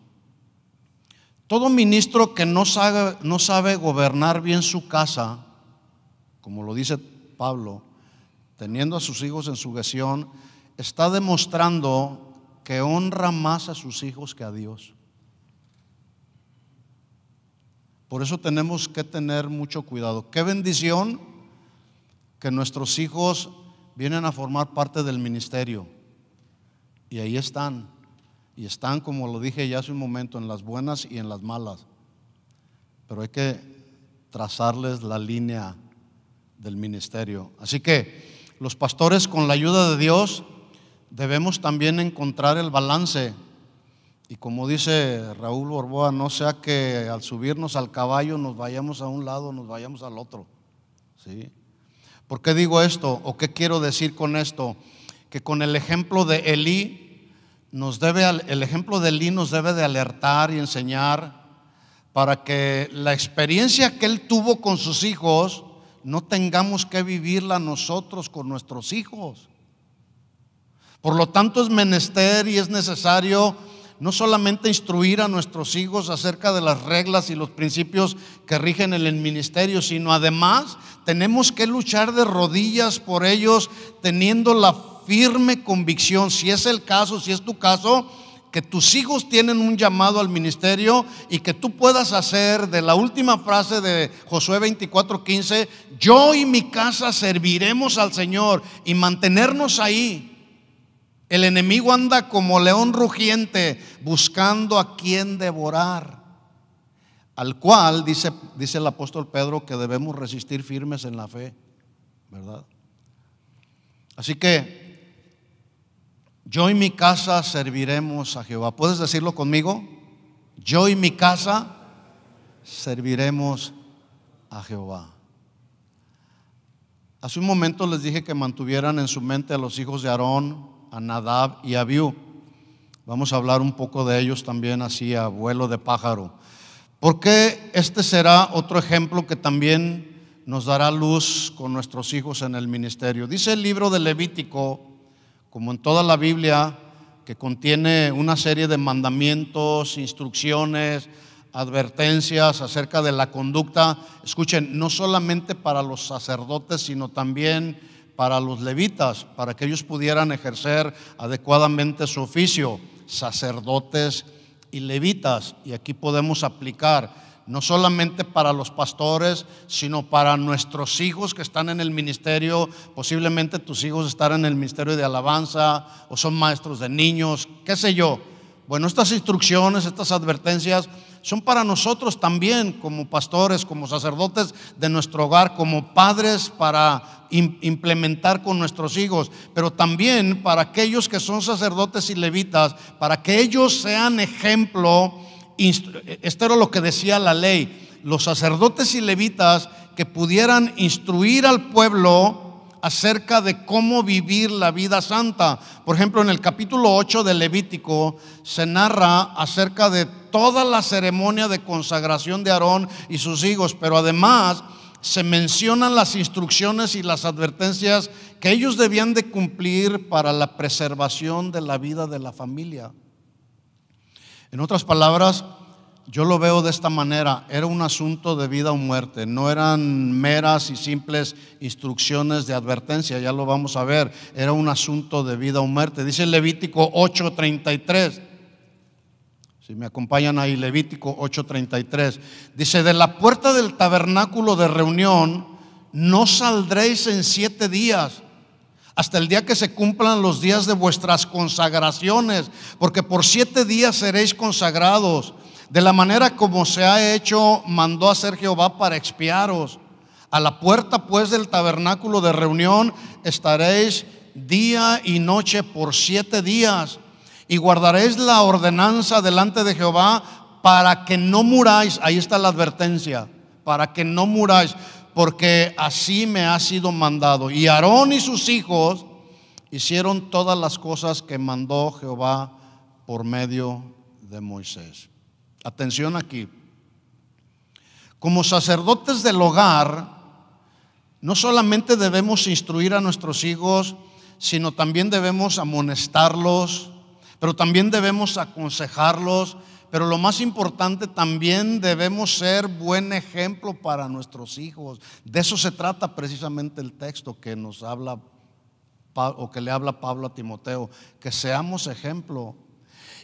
Todo ministro que no sabe, no sabe gobernar bien su casa, como lo dice Pablo, teniendo a sus hijos en su gestión, está demostrando que honra más a sus hijos que a Dios. Por eso tenemos que tener mucho cuidado. Qué bendición que nuestros hijos vienen a formar parte del ministerio. Y ahí están. Y están, como lo dije ya hace un momento, en las buenas y en las malas. Pero hay que trazarles la línea del ministerio. Así que los pastores, con la ayuda de Dios, debemos también encontrar el balance y como dice Raúl Borboa, no sea que al subirnos al caballo nos vayamos a un lado, nos vayamos al otro. ¿Sí? ¿Por qué digo esto? ¿O qué quiero decir con esto? Que con el ejemplo de Elí, nos debe, el ejemplo de Elí nos debe de alertar y enseñar para que la experiencia que él tuvo con sus hijos no tengamos que vivirla nosotros con nuestros hijos. Por lo tanto es menester y es necesario no solamente instruir a nuestros hijos acerca de las reglas y los principios que rigen en el ministerio, sino además tenemos que luchar de rodillas por ellos teniendo la firme convicción, si es el caso, si es tu caso, que tus hijos tienen un llamado al ministerio y que tú puedas hacer de la última frase de Josué 24:15, yo y mi casa serviremos al Señor y mantenernos ahí el enemigo anda como león rugiente buscando a quien devorar, al cual dice, dice el apóstol Pedro que debemos resistir firmes en la fe, ¿verdad? Así que yo y mi casa serviremos a Jehová. ¿Puedes decirlo conmigo? Yo y mi casa serviremos a Jehová. Hace un momento les dije que mantuvieran en su mente a los hijos de Aarón, a Nadab y Abiú. Vamos a hablar un poco de ellos también así a vuelo de pájaro. Porque este será otro ejemplo que también nos dará luz con nuestros hijos en el ministerio. Dice el libro de Levítico, como en toda la Biblia, que contiene una serie de mandamientos, instrucciones, advertencias acerca de la conducta. Escuchen, no solamente para los sacerdotes, sino también para los levitas, para que ellos pudieran ejercer adecuadamente su oficio, sacerdotes y levitas. Y aquí podemos aplicar no solamente para los pastores, sino para nuestros hijos que están en el ministerio. Posiblemente tus hijos están en el ministerio de alabanza o son maestros de niños, qué sé yo. Bueno, estas instrucciones, estas advertencias son para nosotros también como pastores, como sacerdotes de nuestro hogar, como padres para implementar con nuestros hijos, pero también para aquellos que son sacerdotes y levitas, para que ellos sean ejemplo. Esto era lo que decía la ley, los sacerdotes y levitas que pudieran instruir al pueblo acerca de cómo vivir la vida santa. Por ejemplo, en el capítulo 8 de Levítico se narra acerca de toda la ceremonia de consagración de Aarón y sus hijos, pero además se mencionan las instrucciones y las advertencias que ellos debían de cumplir para la preservación de la vida de la familia. En otras palabras, yo lo veo de esta manera, era un asunto de vida o muerte, no eran meras y simples instrucciones de advertencia, ya lo vamos a ver, era un asunto de vida o muerte. Dice Levítico 8:33, si me acompañan ahí, Levítico 8:33, dice, de la puerta del tabernáculo de reunión no saldréis en siete días hasta el día que se cumplan los días de vuestras consagraciones, porque por siete días seréis consagrados de la manera como se ha hecho, mandó a ser Jehová para expiaros. A la puerta pues del tabernáculo de reunión estaréis día y noche por siete días y guardaréis la ordenanza delante de Jehová para que no muráis. Ahí está la advertencia, para que no muráis, porque así me ha sido mandado. Y Aarón y sus hijos hicieron todas las cosas que mandó Jehová por medio de Moisés. Atención aquí. Como sacerdotes del hogar, no solamente debemos instruir a nuestros hijos, sino también debemos amonestarlos, pero también debemos aconsejarlos, pero lo más importante también debemos ser buen ejemplo para nuestros hijos. De eso se trata precisamente el texto que nos habla o que le habla Pablo a Timoteo, que seamos ejemplo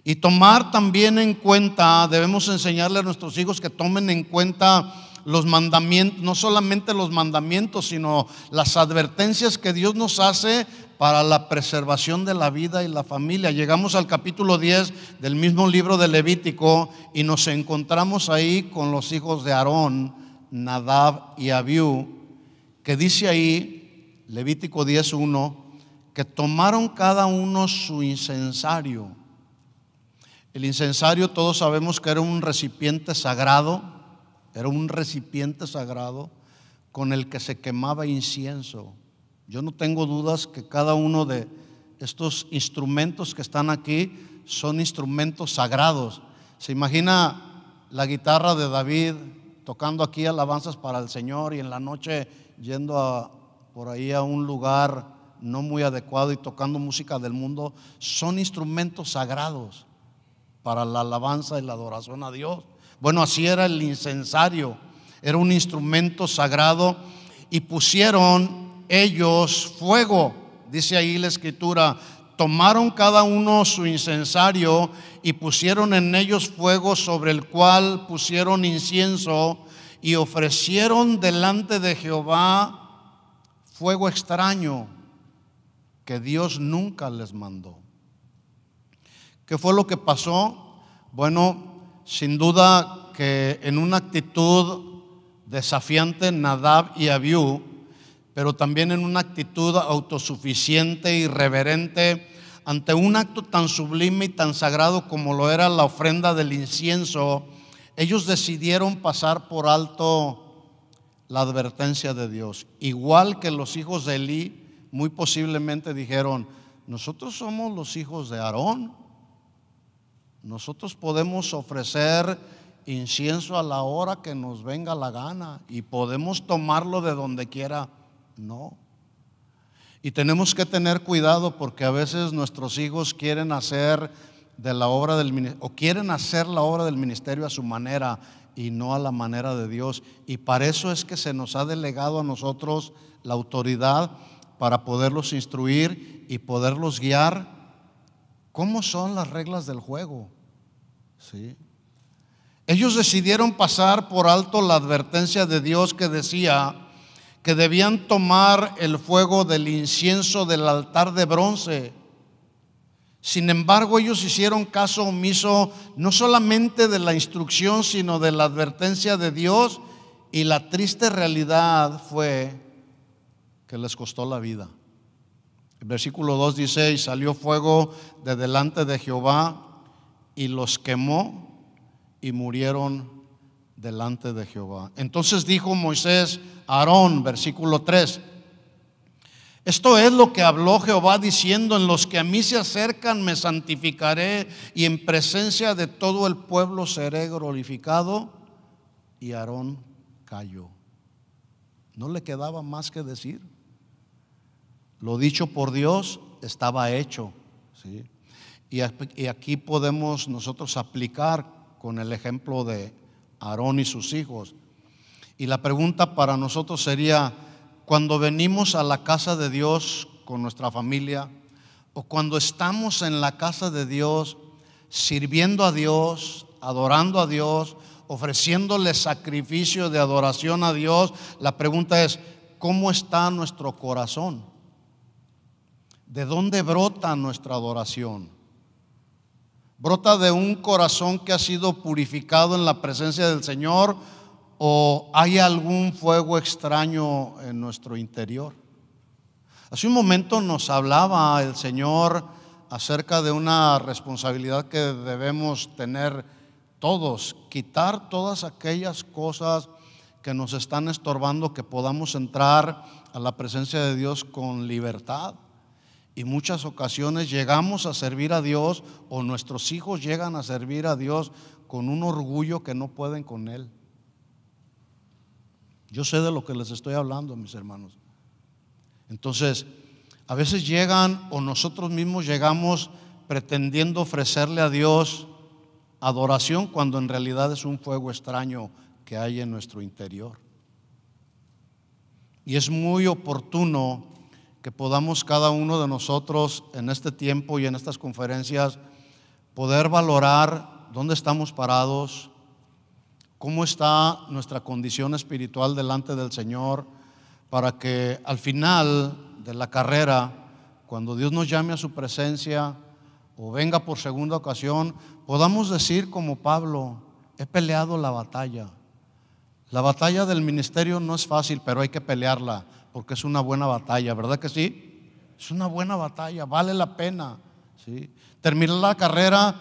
y tomar también en cuenta, debemos enseñarle a nuestros hijos que tomen en cuenta los mandamientos, no solamente los mandamientos, sino las advertencias que Dios nos hace para la preservación de la vida y la familia. Llegamos al capítulo 10 del mismo libro de Levítico y nos encontramos ahí con los hijos de Aarón, Nadab y Abiú, que dice ahí, Levítico 10.1, que tomaron cada uno su incensario el incensario todos sabemos que era un recipiente sagrado, era un recipiente sagrado con el que se quemaba incienso. Yo no tengo dudas que cada uno de estos instrumentos que están aquí son instrumentos sagrados. ¿Se imagina la guitarra de David tocando aquí alabanzas para el Señor y en la noche yendo por ahí a un lugar no muy adecuado y tocando música del mundo? Son instrumentos sagrados para la alabanza y la adoración a Dios. Bueno, así era el incensario, era un instrumento sagrado y pusieron ellos fuego, dice ahí la escritura, tomaron cada uno su incensario y pusieron en ellos fuego sobre el cual pusieron incienso y ofrecieron delante de Jehová fuego extraño que Dios nunca les mandó. ¿Qué fue lo que pasó? Bueno, sin duda que en una actitud desafiante Nadab y Abiú, pero también en una actitud autosuficiente, y irreverente, ante un acto tan sublime y tan sagrado como lo era la ofrenda del incienso, ellos decidieron pasar por alto la advertencia de Dios. Igual que los hijos de Elí, muy posiblemente dijeron, nosotros somos los hijos de Aarón, nosotros podemos ofrecer incienso a la hora que nos venga la gana y podemos tomarlo de donde quiera. No. Y tenemos que tener cuidado porque a veces nuestros hijos quieren hacer de la obra del o quieren hacer la obra del ministerio a su manera y no a la manera de Dios. Y para eso es que se nos ha delegado a nosotros la autoridad para poderlos instruir y poderlos guiar ¿Cómo son las reglas del juego? ¿Sí? Ellos decidieron pasar por alto la advertencia de Dios que decía que debían tomar el fuego del incienso del altar de bronce. Sin embargo, ellos hicieron caso omiso no solamente de la instrucción, sino de la advertencia de Dios y la triste realidad fue que les costó la vida versículo 2 dice, y salió fuego de delante de Jehová y los quemó y murieron delante de Jehová. Entonces dijo Moisés a Aarón, versículo 3, esto es lo que habló Jehová diciendo, en los que a mí se acercan me santificaré y en presencia de todo el pueblo seré glorificado. Y Aarón cayó. No le quedaba más que decir. Lo dicho por Dios estaba hecho. Y, aquí podemos nosotros aplicar con el ejemplo de Aarón y sus hijos. Y la pregunta para nosotros sería, cuando venimos a la casa de Dios con nuestra familia, o cuando estamos en la casa de Dios sirviendo a Dios, adorando a Dios, ofreciéndole sacrificio de adoración a Dios, la pregunta es, ¿cómo está nuestro corazón? ¿De dónde brota nuestra adoración? ¿Brota de un corazón que ha sido purificado en la presencia del Señor o hay algún fuego extraño en nuestro interior? Hace un momento nos hablaba el Señor acerca de una responsabilidad que debemos tener todos, quitar todas aquellas cosas que nos están estorbando que podamos entrar a la presencia de Dios con libertad. Y muchas ocasiones llegamos a servir a Dios o nuestros hijos llegan a servir a Dios con un orgullo que no pueden con Él. Yo sé de lo que les estoy hablando, mis hermanos. Entonces, a veces llegan o nosotros mismos llegamos pretendiendo ofrecerle a Dios adoración cuando en realidad es un fuego extraño que hay en nuestro interior. Y es muy oportuno que podamos cada uno de nosotros en este tiempo y en estas conferencias poder valorar dónde estamos parados, cómo está nuestra condición espiritual delante del Señor, para que al final de la carrera, cuando Dios nos llame a su presencia o venga por segunda ocasión, podamos decir como Pablo, he peleado la batalla. La batalla del ministerio no es fácil, pero hay que pelearla porque es una buena batalla, ¿verdad que sí? Es una buena batalla, vale la pena. ¿sí? Terminar la carrera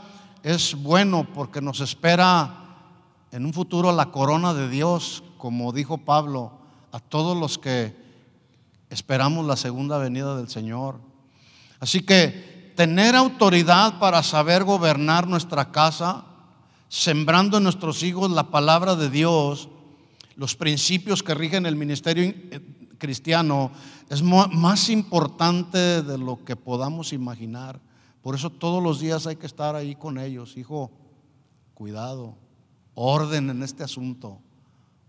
es bueno porque nos espera en un futuro la corona de Dios, como dijo Pablo, a todos los que esperamos la segunda venida del Señor. Así que tener autoridad para saber gobernar nuestra casa, sembrando en nuestros hijos la palabra de Dios, los principios que rigen el ministerio eh, cristiano es más importante de lo que podamos imaginar. Por eso todos los días hay que estar ahí con ellos. Hijo, cuidado, orden en este asunto,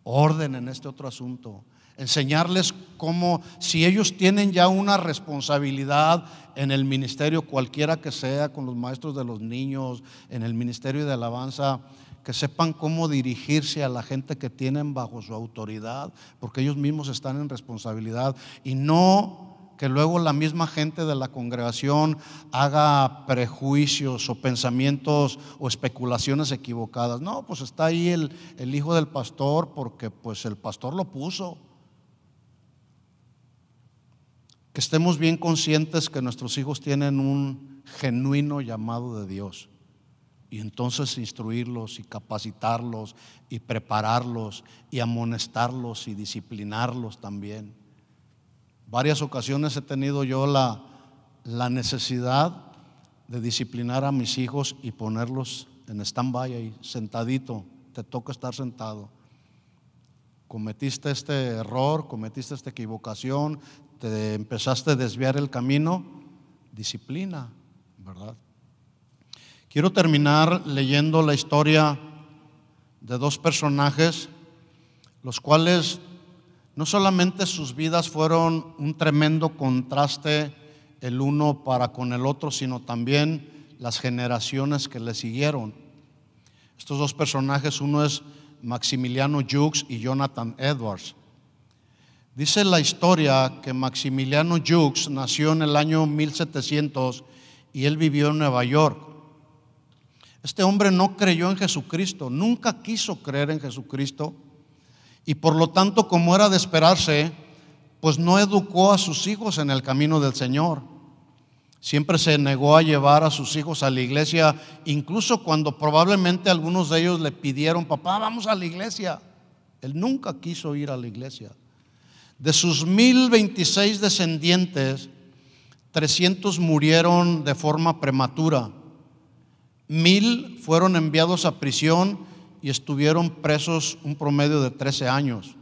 orden en este otro asunto. Enseñarles cómo, si ellos tienen ya una responsabilidad en el ministerio, cualquiera que sea, con los maestros de los niños, en el ministerio de alabanza, que sepan cómo dirigirse a la gente que tienen bajo su autoridad, porque ellos mismos están en responsabilidad y no que luego la misma gente de la congregación haga prejuicios o pensamientos o especulaciones equivocadas. No, pues está ahí el, hijo del pastor porque pues el pastor lo puso. Que estemos bien conscientes que nuestros hijos tienen un genuino llamado de Dios y entonces instruirlos y capacitarlos y prepararlos y amonestarlos y disciplinarlos también. Varias ocasiones he tenido yo la, la necesidad de disciplinar a mis hijos y ponerlos en stand-by ahí, sentadito. Te toca estar sentado. Cometiste este error, cometiste esta equivocación, te empezaste a desviar el camino. Disciplina, ¿verdad? Quiero terminar leyendo la historia de dos personajes, los cuales no solamente sus vidas fueron un tremendo contraste el uno para con el otro, sino también las generaciones que le siguieron. Estos dos personajes, uno es Maximiliano Jux y Jonathan Edwards. Dice la historia que Maximiliano Jux nació en el año 1700 y él vivió en Nueva York. Este hombre no creyó en Jesucristo, nunca quiso creer en Jesucristo y por lo tanto, como era de esperarse, pues no educó a sus hijos en el camino del Señor. Siempre se negó a llevar a sus hijos a la iglesia, incluso cuando probablemente algunos de ellos le pidieron, papá, vamos a la iglesia. Él nunca quiso ir a la iglesia. De sus 1026 descendientes, 300 murieron de forma prematura Mil fueron enviados a prisión y estuvieron presos un promedio de 13 años.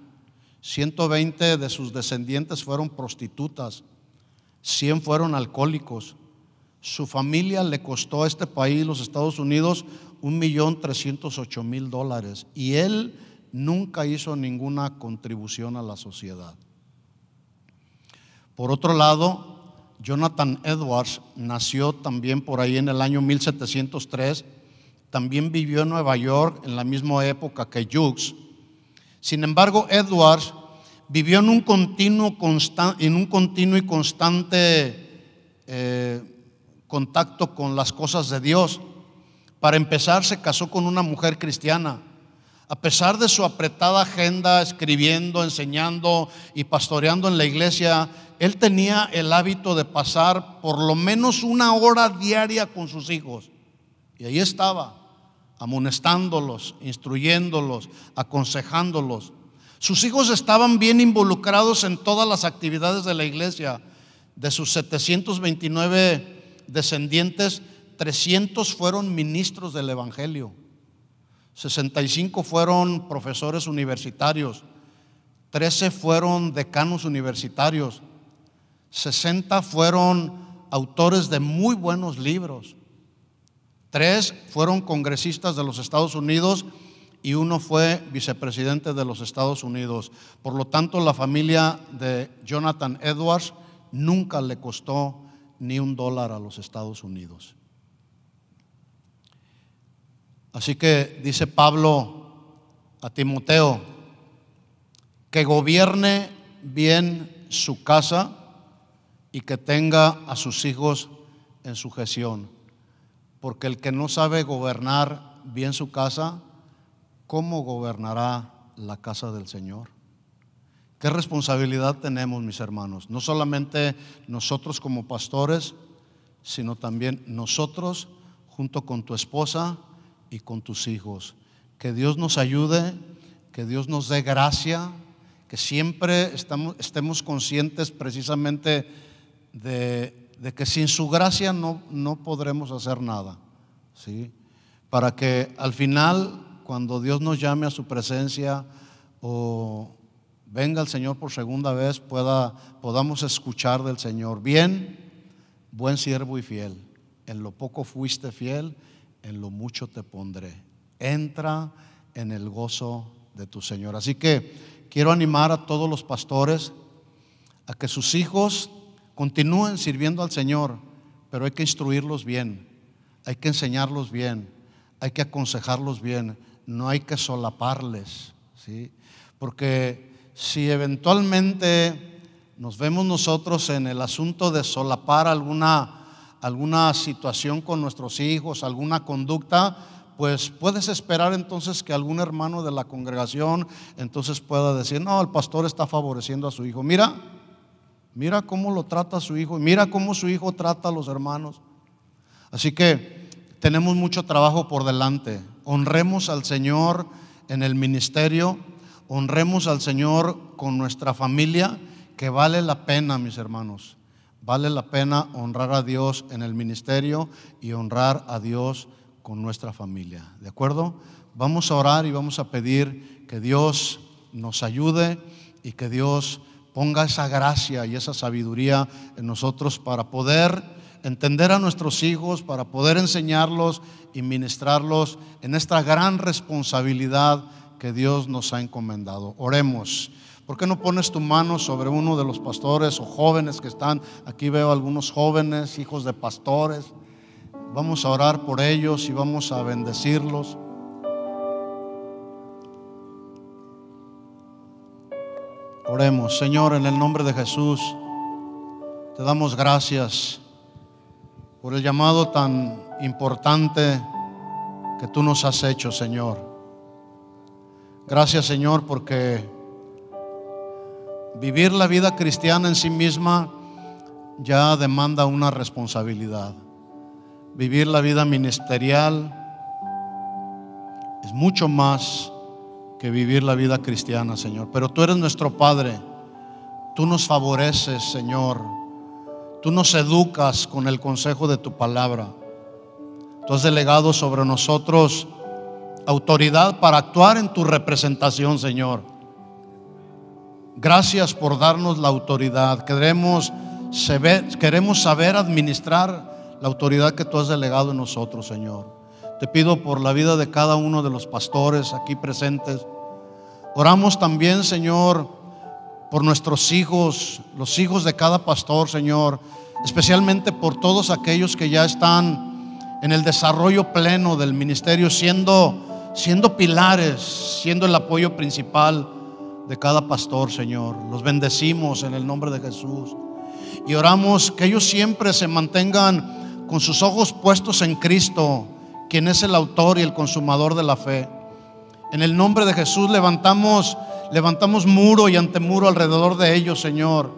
120 de sus descendientes fueron prostitutas. 100 fueron alcohólicos. Su familia le costó a este país, los Estados Unidos, un millón mil dólares. Y él nunca hizo ninguna contribución a la sociedad. Por otro lado, Jonathan Edwards nació también por ahí en el año 1703, también vivió en Nueva York en la misma época que Hughes. Sin embargo, Edwards vivió en un continuo, en un continuo y constante eh, contacto con las cosas de Dios. Para empezar, se casó con una mujer cristiana a pesar de su apretada agenda, escribiendo, enseñando y pastoreando en la iglesia, él tenía el hábito de pasar por lo menos una hora diaria con sus hijos. Y ahí estaba, amonestándolos, instruyéndolos, aconsejándolos. Sus hijos estaban bien involucrados en todas las actividades de la iglesia. De sus 729 descendientes, 300 fueron ministros del Evangelio. 65 fueron profesores universitarios, 13 fueron decanos universitarios, 60 fueron autores de muy buenos libros, 3 fueron congresistas de los Estados Unidos y uno fue vicepresidente de los Estados Unidos. Por lo tanto, la familia de Jonathan Edwards nunca le costó ni un dólar a los Estados Unidos. Así que dice Pablo a Timoteo, que gobierne bien su casa y que tenga a sus hijos en sujeción. Porque el que no sabe gobernar bien su casa, ¿cómo gobernará la casa del Señor? ¿Qué responsabilidad tenemos, mis hermanos? No solamente nosotros como pastores, sino también nosotros junto con tu esposa, y con tus hijos. Que Dios nos ayude, que Dios nos dé gracia, que siempre estemos conscientes precisamente de, que sin su gracia no, no podremos hacer nada. ¿sí? Para que al final, cuando Dios nos llame a su presencia o venga el Señor por segunda vez, pueda, podamos escuchar del Señor. Bien, buen siervo y fiel. En lo poco fuiste fiel en lo mucho te pondré. Entra en el gozo de tu Señor. Así que quiero animar a todos los pastores a que sus hijos continúen sirviendo al Señor, pero hay que instruirlos bien, hay que enseñarlos bien, hay que aconsejarlos bien, no hay que solaparles, ¿sí? Porque si eventualmente nos vemos nosotros en el asunto de solapar alguna alguna situación con nuestros hijos, alguna conducta, pues puedes esperar entonces que algún hermano de la congregación entonces pueda decir, no, el pastor está favoreciendo a su hijo. Mira, mira cómo lo trata su hijo, mira cómo su hijo trata a los hermanos. Así que tenemos mucho trabajo por delante. Honremos al Señor en el ministerio, honremos al Señor con nuestra familia, que vale la pena, mis hermanos. Vale la pena honrar a Dios en el ministerio y honrar a Dios con nuestra familia. ¿De acuerdo? Vamos a orar y vamos a pedir que Dios nos ayude y que Dios ponga esa gracia y esa sabiduría en nosotros para poder entender a nuestros hijos, para poder enseñarlos y ministrarlos en esta gran responsabilidad que Dios nos ha encomendado. Oremos. ¿Por qué no pones tu mano sobre uno de los pastores o jóvenes que están? Aquí veo algunos jóvenes, hijos de pastores. Vamos a orar por ellos y vamos a bendecirlos. Oremos, Señor, en el nombre de Jesús, te damos gracias por el llamado tan importante que tú nos has hecho, Señor. Gracias, Señor, porque Vivir la vida cristiana en sí misma ya demanda una responsabilidad. Vivir la vida ministerial es mucho más que vivir la vida cristiana, Señor. Pero tú eres nuestro Padre. Tú nos favoreces, Señor. Tú nos educas con el consejo de tu palabra. Tú has delegado sobre nosotros autoridad para actuar en tu representación, Señor. Gracias por darnos la autoridad. Queremos saber, queremos saber administrar la autoridad que tú has delegado en nosotros, Señor. Te pido por la vida de cada uno de los pastores aquí presentes. Oramos también, Señor, por nuestros hijos, los hijos de cada pastor, Señor, especialmente por todos aquellos que ya están en el desarrollo pleno del ministerio, siendo, siendo pilares, siendo el apoyo principal de cada pastor, Señor. Los bendecimos en el nombre de Jesús. Y oramos que ellos siempre se mantengan con sus ojos puestos en Cristo, quien es el autor y el consumador de la fe. En el nombre de Jesús levantamos, levantamos muro y antemuro alrededor de ellos, Señor.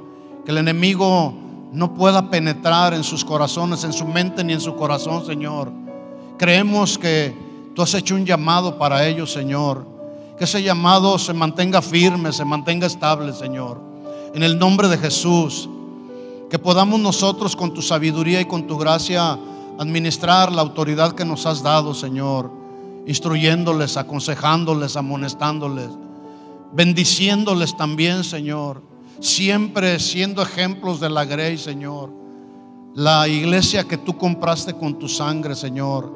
Que el enemigo no pueda penetrar en sus corazones, en su mente ni en su corazón, Señor. Creemos que tú has hecho un llamado para ellos, Señor. Que ese llamado se mantenga firme, se mantenga estable, Señor. En el nombre de Jesús. Que podamos nosotros con tu sabiduría y con tu gracia administrar la autoridad que nos has dado, Señor. Instruyéndoles, aconsejándoles, amonestándoles. Bendiciéndoles también, Señor. Siempre siendo ejemplos de la grey, Señor. La iglesia que tú compraste con tu sangre, Señor.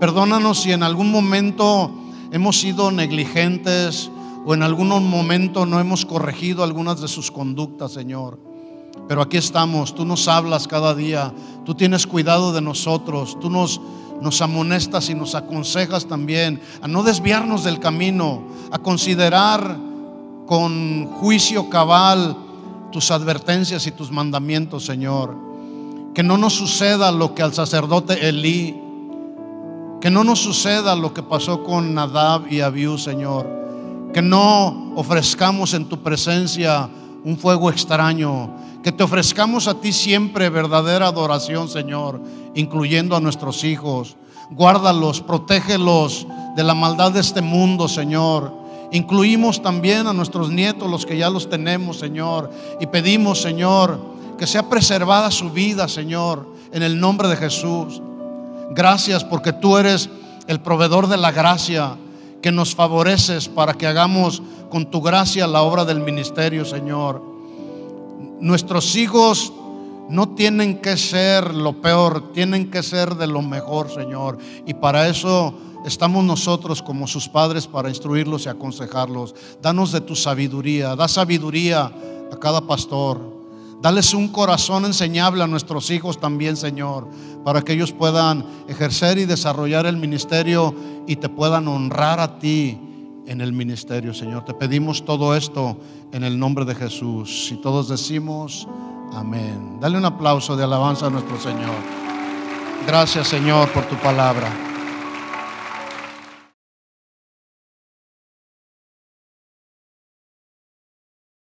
Perdónanos si en algún momento hemos sido negligentes o en algún momento no hemos corregido algunas de sus conductas, Señor. Pero aquí estamos, tú nos hablas cada día, tú tienes cuidado de nosotros, tú nos, nos amonestas y nos aconsejas también a no desviarnos del camino, a considerar con juicio cabal tus advertencias y tus mandamientos, Señor. Que no nos suceda lo que al sacerdote Elí que no nos suceda lo que pasó con Nadab y Abiú, Señor. Que no ofrezcamos en tu presencia un fuego extraño. Que te ofrezcamos a ti siempre verdadera adoración, Señor, incluyendo a nuestros hijos. Guárdalos, protégelos de la maldad de este mundo, Señor. Incluimos también a nuestros nietos, los que ya los tenemos, Señor. Y pedimos, Señor, que sea preservada su vida, Señor, en el nombre de Jesús. Gracias porque tú eres el proveedor de la gracia que nos favoreces para que hagamos con tu gracia la obra del ministerio, Señor. Nuestros hijos no tienen que ser lo peor, tienen que ser de lo mejor, Señor. Y para eso estamos nosotros como sus padres para instruirlos y aconsejarlos. Danos de tu sabiduría, da sabiduría a cada pastor, Dales un corazón enseñable a nuestros hijos también, Señor, para que ellos puedan ejercer y desarrollar el ministerio y te puedan honrar a ti en el ministerio, Señor. Te pedimos todo esto en el nombre de Jesús. Y todos decimos, amén. Dale un aplauso de alabanza a nuestro Señor. Gracias, Señor, por tu palabra.